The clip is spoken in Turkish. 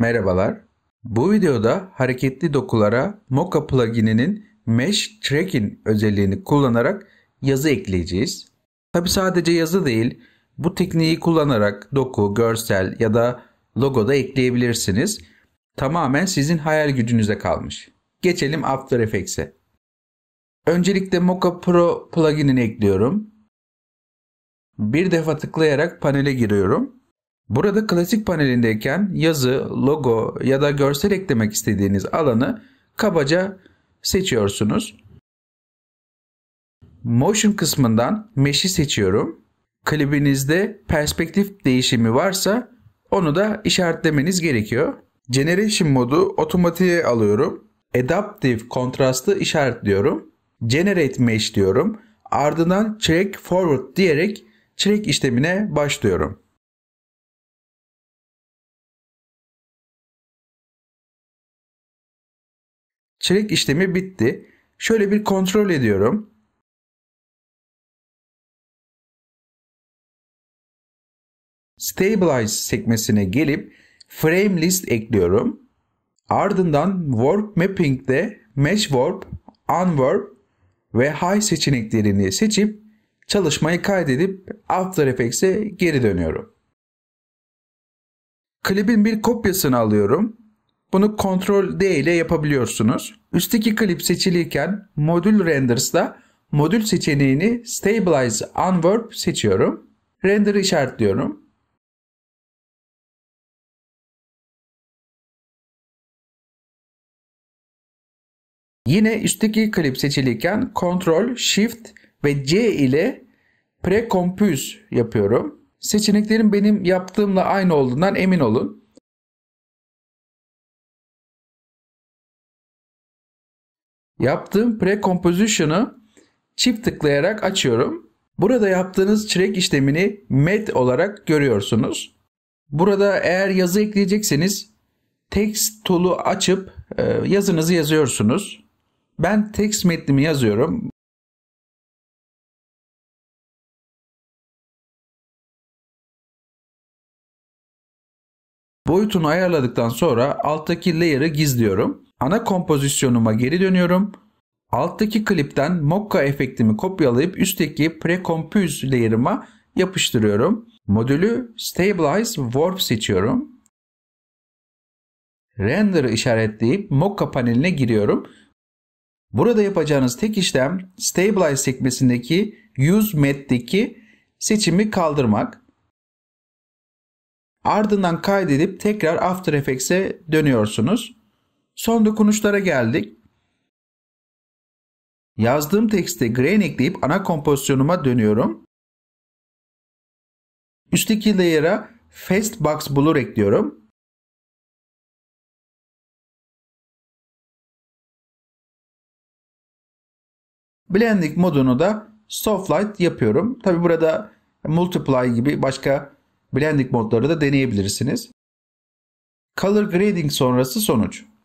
Merhabalar. Bu videoda hareketli dokulara Mocha plugininin Mesh Tracking özelliğini kullanarak yazı ekleyeceğiz. Tabi sadece yazı değil, bu tekniği kullanarak doku, görsel ya da logo da ekleyebilirsiniz. Tamamen sizin hayal gücünüze kalmış. Geçelim After Effects'e. Öncelikle Mocha Pro pluginini ekliyorum. Bir defa tıklayarak panele giriyorum. Burada klasik panelindeyken yazı, logo ya da görsel eklemek istediğiniz alanı kabaca seçiyorsunuz. Motion kısmından Mesh'i seçiyorum. Klibinizde perspektif değişimi varsa onu da işaretlemeniz gerekiyor. Generation modu otomatiğe alıyorum. Adaptive kontrastı işaretliyorum. Generate Mesh diyorum. Ardından check Forward diyerek check işlemine başlıyorum. Çelik işlemi bitti. Şöyle bir kontrol ediyorum. Stabilize sekmesine gelip frame list ekliyorum. Ardından warp mapping'de mesh warp, unwarp ve high seçeneklerini seçip çalışmayı kaydedip After Effects'e geri dönüyorum. Klibin bir kopyasını alıyorum bunu Ctrl D ile yapabiliyorsunuz. Üstteki klip seçiliyken Modül Renders'da modül seçeneğini Stabilize Unwarp seçiyorum. Render'ı işaretliyorum. Yine üstteki klip seçiliyken Ctrl, Shift ve C ile Precompose yapıyorum. Seçeneklerin benim yaptığımla aynı olduğundan emin olun. Yaptığım pre-composition'ı çift tıklayarak açıyorum. Burada yaptığınız çilek işlemini met olarak görüyorsunuz. Burada eğer yazı ekleyecekseniz text tool'u açıp e, yazınızı yazıyorsunuz. Ben text metnimi yazıyorum. Boyutunu ayarladıktan sonra alttaki layer'ı gizliyorum ana kompozisyonuma geri dönüyorum. Alttaki klipten Mokka efektimi kopyalayıp üstteki Precompose layer'ıma yapıştırıyorum. Modülü Stabilize Warp seçiyorum. Render'ı işaretleyip Mokka paneline giriyorum. Burada yapacağınız tek işlem Stabilize sekmesindeki Use Mat'teki seçimi kaldırmak. Ardından kaydedip tekrar After Effects'e dönüyorsunuz. Son dokunuşlara geldik. Yazdığım tekste grain ekleyip ana kompozisyonuma dönüyorum. Üstteki layer'a fast box blur ekliyorum. Blending modunu da Softlight yapıyorum. Tabi burada Multiply gibi başka blending modları da deneyebilirsiniz. Color Grading sonrası sonuç.